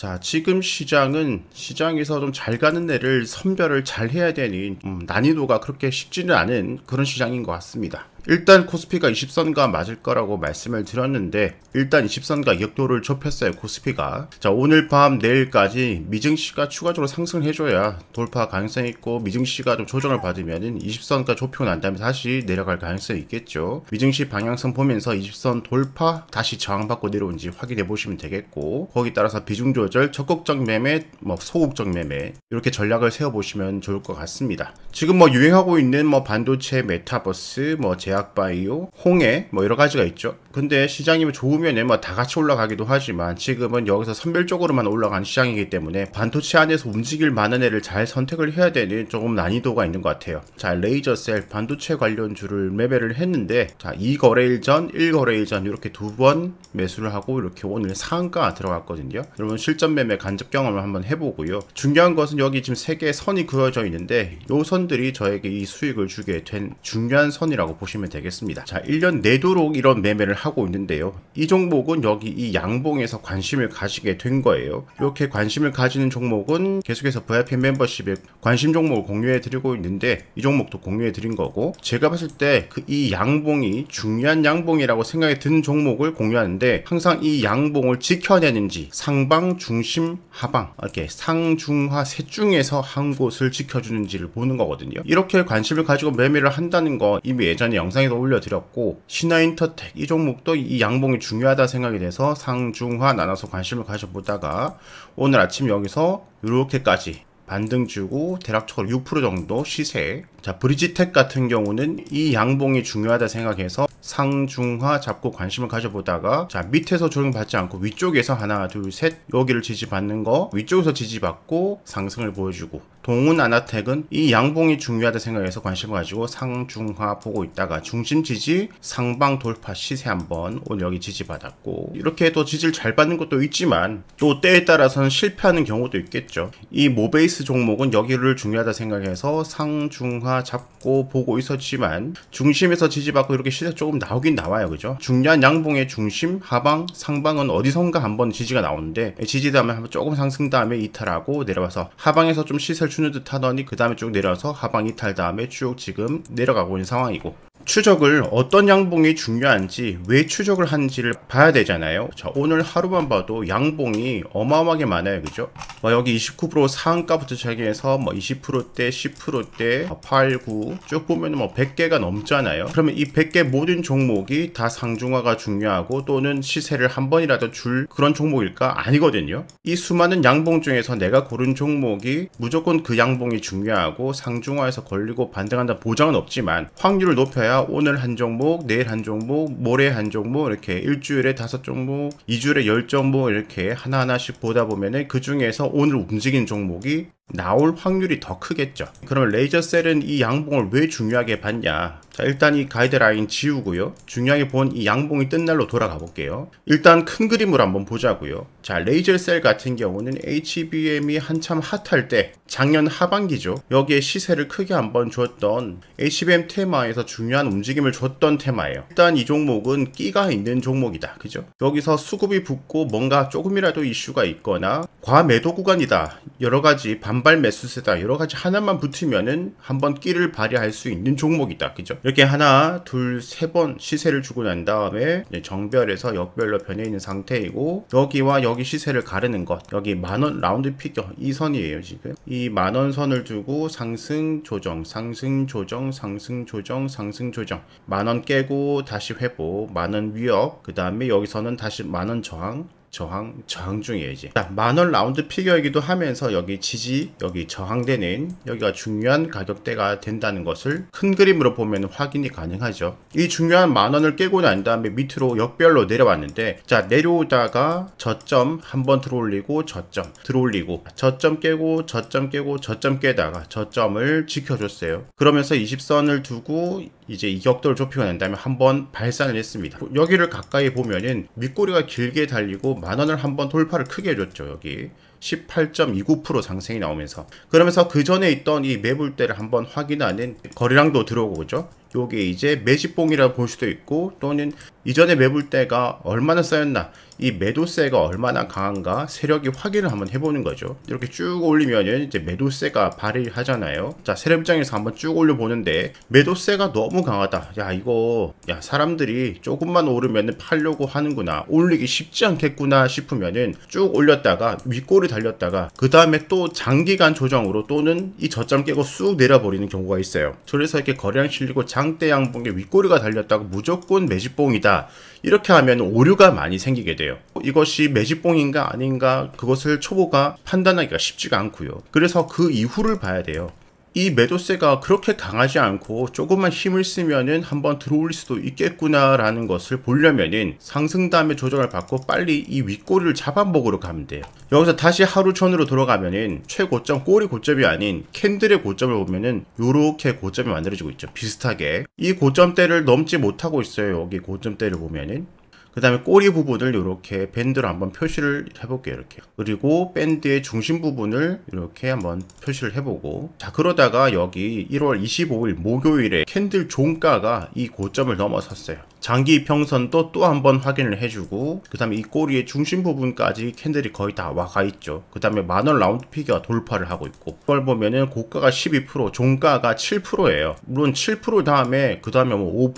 자, 지금 시장은 시장에서 좀 잘 가는 애를 선별을 잘 해야 되는 음, 난이도가 그렇게 쉽지는 않은 그런 시장인 것 같습니다. 일단 코스피가 20선과 맞을 거라고 말씀을 드렸는데 일단 20선과 역도를 좁혔어요 코스피가 자 오늘 밤 내일까지 미증시가 추가적으로 상승 해줘야 돌파 가능성이 있고 미증시가 좀 조정을 받으면 20선과 좁히고 난 다음에 다시 내려갈 가능성이 있겠죠 미증시 방향성 보면서 20선 돌파 다시 저항받고 내려온지 확인해 보시면 되겠고 거기 따라서 비중 조절 적극적 매매 뭐 소극적 매매 이렇게 전략을 세워보시면 좋을 것 같습니다 지금 뭐 유행하고 있는 뭐 반도체 메타버스 뭐제 제약바이오, 홍해 뭐 여러 가지가 있죠. 근데 시장이 뭐 좋으면 네 뭐다 같이 올라가기도 하지만 지금은 여기서 선별적으로만 올라간 시장이기 때문에 반도체 안에서 움직일 만한 애를 잘 선택을 해야 되는 조금 난이도가 있는 것 같아요. 자, 레이저셀 반도체 관련주를 매매를 했는데 자, 2거래일 전, 1거래일 전 이렇게 두 번 매수를 하고 이렇게 오늘 상한가 들어갔거든요. 여러분 실전 매매 간접 경험을 한번 해보고요. 중요한 것은 여기 지금 세 개의 선이 그어져 있는데 이 선들이 저에게 이 수익을 주게 된 중요한 선이라고 보시면 보시면 되겠습니다. 자, 1년 내도록 이런 매매를 하고 있는데요. 이 종목은 여기 이 양봉에서 관심을 가지게 된 거예요. 이렇게 관심을 가지는 종목은 계속해서 VIP 멤버십에 관심 종목을 공유해 드리고 있는데 이 종목도 공유해 드린 거고 제가 봤을 때 그 이 양봉이 중요한 양봉이라고 생각이 드는 종목을 공유하는데 항상 이 양봉을 지켜내는지 상방, 중심, 하방 이렇게 상중하 셋 중에서 한 곳을 지켜주는지를 보는 거거든요. 이렇게 관심을 가지고 매매를 한다는 거 이미 예전에 영 영상에도 올려드렸고 신화인터텍 이 종목도 이 양봉이 중요하다 생각이 돼서 상중하 나눠서 관심을 가져보다가 오늘 아침 여기서 이렇게까지 반등 주고 대략적으로 6% 정도 시세 자, 브리지텍 같은 경우는 이 양봉이 중요하다 생각해서 상중하 잡고 관심을 가져보다가 자 밑에서 조정받지 않고 위쪽에서 하나 둘 셋 여기를 지지받는 거 위쪽에서 지지받고 상승을 보여주고 동운 아나텍은 이 양봉이 중요하다 생각해서 관심을 가지고 상중하 보고 있다가 중심 지지 상방 돌파 시세 한번 오늘 여기 지지받았고 이렇게 또 지지를 잘 받는 것도 있지만 또 때에 따라서는 실패하는 경우도 있겠죠 이 모베이스 종목은 여기를 중요하다 생각해서 상중하 강화 잡고 보고 있었지만 중심에서 지지받고 이렇게 시세 조금 나오긴 나와요 그죠 중년 양봉의 중심 하방 상방은 어디선가 한번 지지가 나오는데 지지 다음에 한번 조금 상승 다음에 이탈하고 내려와서 하방에서 좀 시세를 주는 듯 하더니 그 다음에 쭉 내려와서 하방 이탈 다음에 쭉 지금 내려가고 있는 상황이고 추적을 어떤 양봉이 중요한지 왜 추적을 하는지를 봐야 되잖아요 자 오늘 하루만 봐도 양봉이 어마어마하게 많아요 그죠 뭐 여기 29% 상한가부터 시작해서 뭐 20%대 10%대 8, 9 쭉 보면 뭐 100개가 뭐 넘잖아요 그러면 이 100개 모든 종목이 다 상중하가 중요하고 또는 시세를 한 번이라도 줄 그런 종목일까 아니거든요 이 수많은 양봉 중에서 내가 고른 종목이 무조건 그 양봉이 중요하고 상중하에서 걸리고 반등한다 보장은 없지만 확률을 높여야 해봐야 오늘 한 종목, 내일 한 종목, 모레 한 종목 이렇게 일주일에 다섯 종목, 이주일에 열 종목 이렇게 하나하나씩 보다 보면은 그 중에서 오늘 움직인 종목이 나올 확률이 더 크겠죠 그러면 레이저 셀은 이 양봉을 왜 중요하게 봤냐 자 일단 이 가이드라인 지우고요 중요하게 본 이 양봉이 뜬 날로 돌아가 볼게요 일단 큰 그림으로 한번 보자고요 자 레이저 셀 같은 경우는 HBM이 한참 핫할 때 작년 하반기죠 여기에 시세를 크게 한번 줬던 HBM 테마에서 중요한 움직임을 줬던 테마예요 일단 이 종목은 끼가 있는 종목이다 그죠 여기서 수급이 붙고 뭔가 조금이라도 이슈가 있거나 과매도 구간이다 여러가지 반 단발 매수세다 여러 가지 하나만 붙으면은 한 번 끼를 발휘할 수 있는 종목이다 그죠 이렇게 하나 둘세 번 시세를 주고 난 다음에 정별에서 역별로 변해 있는 상태이고 여기와 여기 시세를 가르는 것 여기 만원 라운드 피겨 이 선이에요 지금 이 만원 선을 두고 상승 조정 상승 조정 상승 조정 상승 조정 만원 깨고 다시 회복 만원 위협 그 다음에 여기서는 다시 만원 저항 저항, 저항 중이에요 이제 자, 만원 라운드 피규어이기도 하면서 여기 지지, 여기 저항되는 여기가 중요한 가격대가 된다는 것을 큰 그림으로 보면 확인이 가능하죠 이 중요한 만원을 깨고 난 다음에 밑으로 역별로 내려왔는데 자 내려오다가 저점 한번 들어올리고 저점 들어올리고 저점 깨고 저점 깨고 저점 깨다가 저점을 지켜줬어요 그러면서 20선을 두고 이제 이격도를 좁히고 난 다음에 한번 발산을 했습니다 여기를 가까이 보면은 밑꼬리가 길게 달리고 만원을 한번 돌파를 크게 해줬죠 여기 18.29% 상승이 나오면서 그러면서 그 전에 있던 이 매물대를 한번 확인하는 거래량도 들어오고 그죠 요게 이제 매집봉이라고 볼 수도 있고 또는 이전에 매물대가 얼마나 쌓였나 이 매도세가 얼마나 강한가 세력이 확인을 한번 해보는 거죠 이렇게 쭉 올리면은 이제 매도세가 발휘하잖아요 자 세력 입장에서 한번 쭉 올려보는데 매도세가 너무 강하다 야 이거 야 사람들이 조금만 오르면은 팔려고 하는구나 올리기 쉽지 않겠구나 싶으면은 쭉 올렸다가 윗골이 달렸다가 그 다음에 또 장기간 조정으로 또는 이 저점 깨고 쑥 내려버리는 경우가 있어요 그래서 이렇게 거량 실리고 장대 양봉에 윗골이가 달렸다고 무조건 매집봉이다 이렇게 하면 오류가 많이 생기게 돼요 거요 이것이 매집봉인가 아닌가 그것을 초보가 판단하기가 쉽지가 않고요. 그래서 그 이후를 봐야 돼요. 이 매도세가 그렇게 강하지 않고 조금만 힘을 쓰면은 한번 들어올 수도 있겠구나라는 것을 보려면은 상승 다음에 조정을 받고 빨리 이 윗꼬리를 잡아먹으러 가면 돼요. 여기서 다시 하루 전으로 돌아가면은 최고점 꼬리 고점이 아닌 캔들의 고점을 보면은 요렇게 고점이 만들어지고 있죠. 비슷하게 이 고점대를 넘지 못하고 있어요. 여기 고점대를 보면은 그 다음에 꼬리 부분을 이렇게 밴드로 한번 표시를 해볼게요 이렇게 그리고 밴드의 중심 부분을 이렇게 한번 표시를 해보고 자 그러다가 여기 1월 25일 목요일에 캔들 종가가 이 고점을 넘어섰어요 장기 평선도또 한 번 확인을 해주고 그 다음에 이 꼬리의 중심 부분까지 캔들이 거의 다 와가 있죠 그 다음에 마늘 라운드 피규어 돌파를 하고 있고 그걸 보면은 고가가 12% 종가가 7%예요 물론 7% 다음에 그 다음에 뭐5%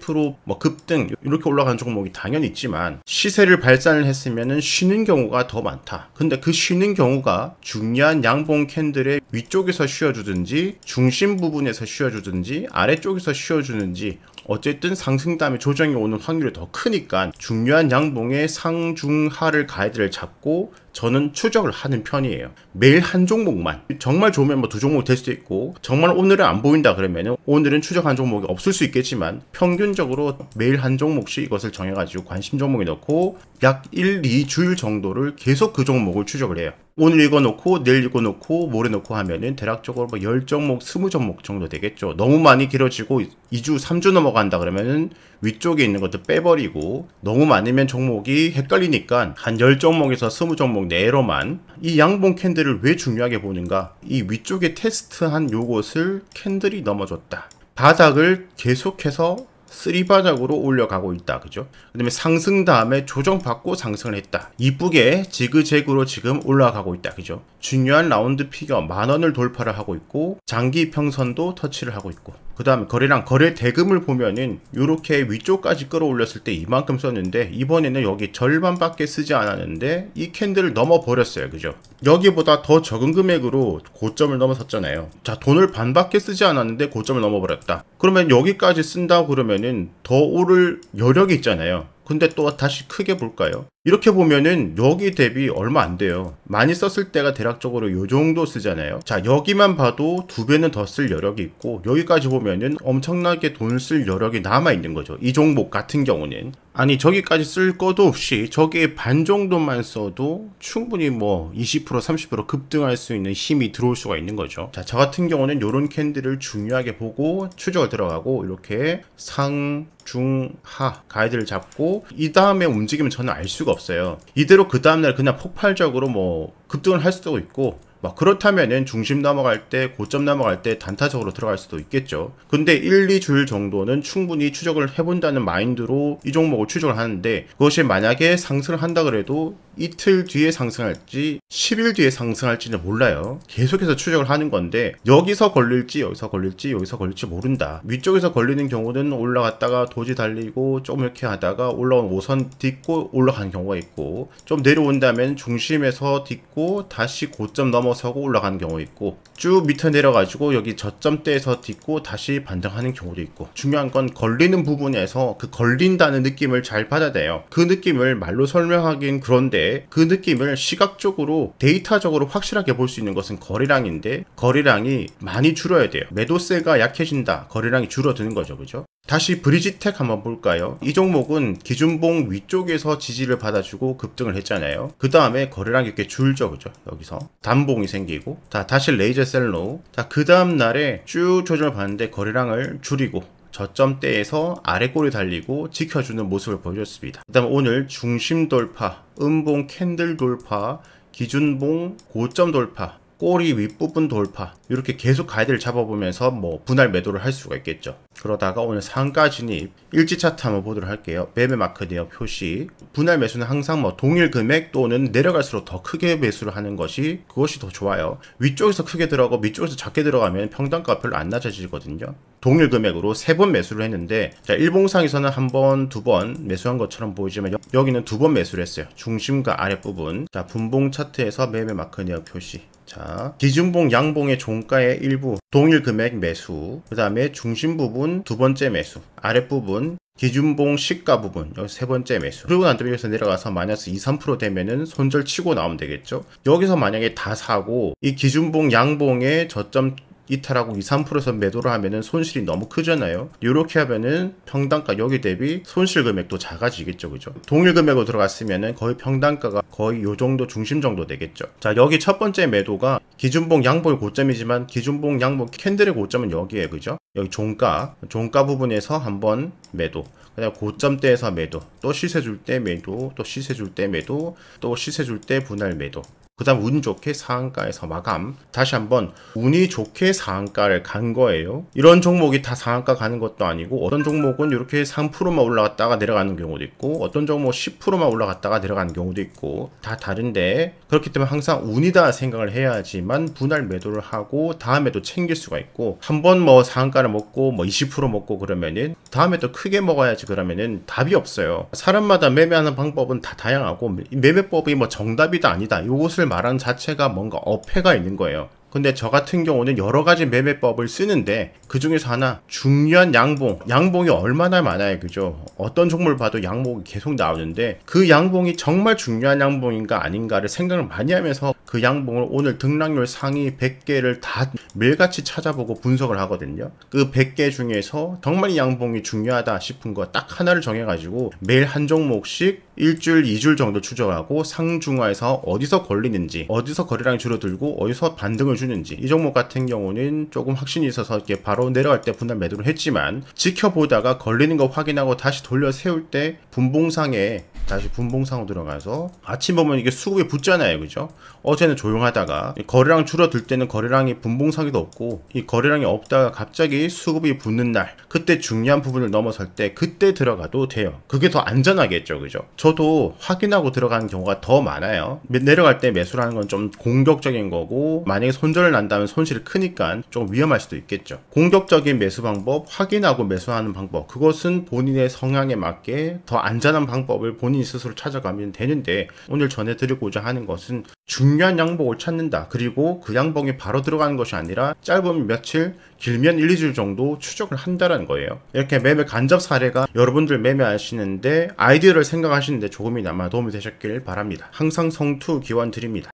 10%뭐 급등 이렇게 올라간 종목이 당연히 있지만 시세를 발산을 했으면은 쉬는 경우가 더 많다 근데 그 쉬는 경우가 중요한 양봉 캔들의 위쪽에서 쉬어주든지 중심 부분에서 쉬어주든지 아래쪽에서 쉬어주는지 어쨌든 상승 다음에 조정이 오는 확률이 더 크니까 중요한 양봉의 상중하를 가이드를 잡고 저는 추적을 하는 편이에요. 매일 한 종목만. 정말 좋으면 뭐 두 종목 될 수도 있고, 정말 오늘은 안 보인다 그러면 오늘은 추적한 종목이 없을 수 있겠지만, 평균적으로 매일 한 종목씩 이것을 정해가지고 관심 종목에 넣고, 약 1, 2주일 정도를 계속 그 종목을 추적을 해요. 오늘 이거 놓고 내일 이거 놓고 모레 놓고 하면은 대략적으로 뭐 10종목, 20종목 정도 되겠죠. 너무 많이 길어지고 2주, 3주 넘어간다 그러면은 위쪽에 있는 것도 빼버리고 너무 많으면 종목이 헷갈리니까 한 10종목에서 20종목 내로만 이 양봉 캔들을 왜 중요하게 보는가 이 위쪽에 테스트한 요것을 캔들이 넘어줬다 바닥을 계속해서 쓰리바닥으로 올려가고 있다 그죠 그 다음에 상승 다음에 조정받고 상승을 했다 이쁘게 지그재그로 지금 올라가고 있다 그죠 중요한 라운드 피겨 만원을 돌파를 하고 있고 장기 평선도 터치를 하고 있고 그다음 거래량 거래 대금을 보면은 이렇게 위쪽까지 끌어올렸을 때 이만큼 썼는데 이번에는 여기 절반밖에 쓰지 않았는데 이 캔들을 넘어버렸어요 그죠 여기보다 더 적은 금액으로 고점을 넘어섰잖아요 자 돈을 반밖에 쓰지 않았는데 고점을 넘어버렸다 그러면 여기까지 쓴다고 그러면은 더 오를 여력이 있잖아요 근데 또 다시 크게 볼까요? 이렇게 보면은 여기 대비 얼마 안 돼요. 많이 썼을 때가 대략적으로 요 정도 쓰잖아요. 자 여기만 봐도 두 배는 더 쓸 여력이 있고 여기까지 보면은 엄청나게 돈 쓸 여력이 남아있는 거죠. 이 종목 같은 경우는 아니 저기까지 쓸 것도 없이 저게 반 정도만 써도 충분히 뭐 20% 30% 급등할 수 있는 힘이 들어올 수가 있는 거죠 자 저 같은 경우는 요런 캔들을 중요하게 보고 추적을 들어가고 이렇게 상 중 하 가이드를 잡고 이 다음에 움직이면 저는 알 수가 없어요 이대로 그 다음날 그냥 폭발적으로 뭐 급등을 할 수도 있고 막 그렇다면은 중심 넘어갈 때 고점 넘어갈 때 단타적으로 들어갈 수도 있겠죠 근데 1, 2주일 정도는 충분히 추적을 해본다는 마인드로 이 종목을 추적을 하는데 그것이 만약에 상승을 한다 그래도 이틀 뒤에 상승할지 10일 뒤에 상승할지는 몰라요 계속해서 추적을 하는 건데 여기서 걸릴지 여기서 걸릴지 여기서 걸릴지 모른다 위쪽에서 걸리는 경우는 올라갔다가 도지 달리고 조금 이렇게 하다가 올라온 5선 딛고 올라간 경우가 있고 좀 내려온다면 중심에서 딛고 다시 고점 넘어 넘어서고 올라가는 경우 있고 쭉 밑에 내려가지고 여기 저점대에서 딛고 다시 반등하는 경우도 있고 중요한 건 걸리는 부분에서 그 걸린다는 느낌을 잘 받아야 돼요 그 느낌을 말로 설명하긴 그런데 그 느낌을 시각적으로 데이터적으로 확실하게 볼 수 있는 것은 거래량인데 거래량이 많이 줄어야 돼요 매도세가 약해진다 거래량이 줄어드는 거죠 그죠 다시 브리지텍 한번 볼까요? 이 종목은 기준봉 위쪽에서 지지를 받아주고 급등을 했잖아요. 그 다음에 거래량 이렇게 줄죠. 그죠? 여기서. 단봉이 생기고. 자, 다시 레이저셀로. 자, 그 다음날에 쭉조절을 받는데 거래량을 줄이고 저점대에서 아래 골리 달리고 지켜주는 모습을 보여줬습니다. 그 다음 오늘 중심 돌파, 음봉 캔들 돌파, 기준봉 고점 돌파 꼬리 윗부분 돌파 이렇게 계속 가이드를 잡아보면서 뭐 분할 매도를 할 수가 있겠죠 그러다가 오늘 상가 진입 일지 차트 한번 보도록 할게요 매매 마크 내역 표시 분할 매수는 항상 뭐 동일 금액 또는 내려갈수록 더 크게 매수를 하는 것이 그것이 더 좋아요 위쪽에서 크게 들어가고 위쪽에서 작게 들어가면 평단가 별로 안 낮아지거든요 동일 금액으로 세 번 매수를 했는데 자 일봉상에서는 한 번, 두 번 매수한 것처럼 보이지만 여, 기는 두 번 매수를 했어요 중심과 아랫부분 자 분봉 차트에서 매매 마크 내역 표시 자, 기준봉 양봉의 종가의 일부 동일 금액 매수 그 다음에 중심 부분 두 번째 매수 아랫부분 기준봉 시가 부분 여기 세 번째 매수 그리고 난 다음에 여기서 내려가서 마이너스 2, 3% 되면은 손절 치고 나오면 되겠죠 여기서 만약에 다 사고 이 기준봉 양봉의 저점 이탈하고 2, 3%에서 매도를 하면은 손실이 너무 크잖아요. 이렇게 하면은 평단가 여기 대비 손실 금액도 작아지겠죠. 그죠? 동일 금액으로 들어갔으면은 거의 평단가가 거의 요 정도 중심 정도 되겠죠. 자, 여기 첫 번째 매도가 기준봉 양봉의 고점이지만 기준봉 양봉 캔들의 고점은 여기에 그죠? 여기 종가, 종가 부분에서 한번 매도. 그냥고점때에서 매도, 또 시세 줄 때 매도, 또 시세 줄 때 매도, 또 시세 줄 때 분할 매도. 그 다음 운 좋게 상한가에서 마감 다시 한번 운이 좋게 상한가를 간 거예요 이런 종목이 다 상한가 가는 것도 아니고 어떤 종목은 이렇게 3%만 올라갔다가 내려가는 경우도 있고 어떤 종목 10%만 올라갔다가 내려가는 경우도 있고 다 다른데 그렇기 때문에 항상 운이다 생각을 해야지만 분할 매도를 하고 다음에도 챙길 수가 있고 한번 뭐 상한가를 먹고 뭐 20% 먹고 그러면은 다음에 또 크게 먹어야지 그러면은 답이 없어요 사람마다 매매하는 방법은 다 다양하고 매매법이 뭐 정답이다 아니다 이것을 말한 자체가 뭔가 어폐가 있는 거예요. 근데 저 같은 경우는 여러 가지 매매법을 쓰는데 그 중에서 하나 중요한 양봉 양봉이 얼마나 많아요 그죠 어떤 종목을 봐도 양봉이 계속 나오는데 그 양봉이 정말 중요한 양봉인가 아닌가를 생각을 많이 하면서 그 양봉을 오늘 등락률 상위 100개를 다 매일같이 찾아보고 분석을 하거든요. 그 100개 중에서 정말 양봉이 중요하다 싶은 거 딱 하나를 정해가지고 매일 한 종목씩 일주일, 이주일 정도 추적하고 상중하에서 어디서 걸리는지, 어디서 거래량이 줄어들고 어디서 반등을 주는지 이 종목 같은 경우는 조금 확신이 있어서 이렇게 바로 내려갈 때 분할 매도를 했지만 지켜보다가 걸리는 거 확인하고 다시 돌려 세울 때 분봉상에 다시 분봉상으로 들어가서 아침 보면 이게 수급이 붙잖아요 그죠 어제는 조용하다가 거래량 줄어들 때는 거래량이 분봉상에도 없고 이 거래량이 없다가 갑자기 수급이 붙는 날 그때 중요한 부분을 넘어설 때 그때 들어가도 돼요 그게 더 안전하겠죠 그죠 저도 확인하고 들어가는 경우가 더 많아요 내려갈 때 매수라는 건 좀 공격적인 거고 만약에 손절을 난다면 손실이 크니까 좀 위험할 수도 있겠죠 공격적인 매수 방법 확인하고 매수하는 방법 그것은 본인의 성향에 맞게 더 안전한 방법을 본인 본인 스스로 찾아가면 되는데 오늘 전해드리고자 하는 것은 중요한 양복을 찾는다. 그리고 그양복이 바로 들어가는 것이 아니라 짧으면 며칠, 길면 1, 2주 정도 추적을 한다는 거예요. 이렇게 매매 간접 사례가 여러분들 매매하시는데 아이디어를 생각하시는데 조금이나마 도움이 되셨길 바랍니다. 항상 성투 기원 드립니다.